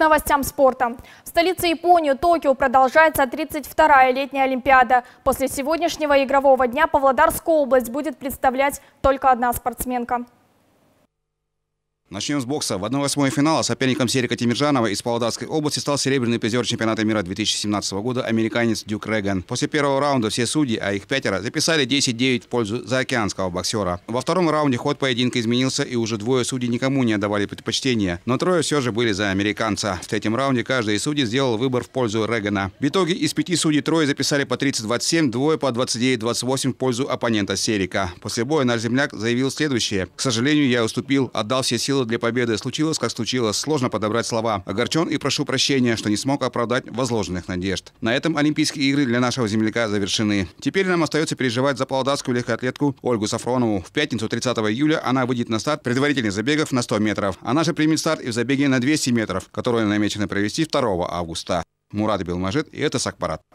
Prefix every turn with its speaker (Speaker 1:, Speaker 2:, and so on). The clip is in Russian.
Speaker 1: к новостям спорта. В столице Японии, Токио, продолжается 32-я летняя Олимпиада. После сегодняшнего игрового дня Павлодарскую область будет представлять только одна спортсменка.
Speaker 2: Начнем с бокса. В 1-8 финала соперником Серика Тимиржанова из Павлодарской области стал серебряный призер чемпионата мира 2017 года американец Дюк Реган. После первого раунда все судьи, а их пятеро, записали 10-9 в пользу заокеанского боксера. Во втором раунде ход поединка изменился и уже двое судей никому не отдавали предпочтения, но трое все же были за американца. В третьем раунде каждый из судей сделал выбор в пользу Регана. В итоге из пяти судей трое записали по 30-27, двое по 29-28 в пользу оппонента Серика. После боя наш земляк заявил следующее. «К сожалению, я уступил, отдал все силы сила для победы. Случилось, как случилось. Сложно подобрать слова. Огорчен и прошу прощения, что не смог оправдать возложенных надежд. На этом Олимпийские игры для нашего земляка завершены. Теперь нам остается переживать за полдатскую легкоатлетку Ольгу Сафронову. В пятницу 30 июля она выйдет на старт предварительных забегов на 100 метров. Она же примет старт и в забеге на 200 метров, которые намечено провести 2 августа. Мурат Белмажит и это Сакпарат.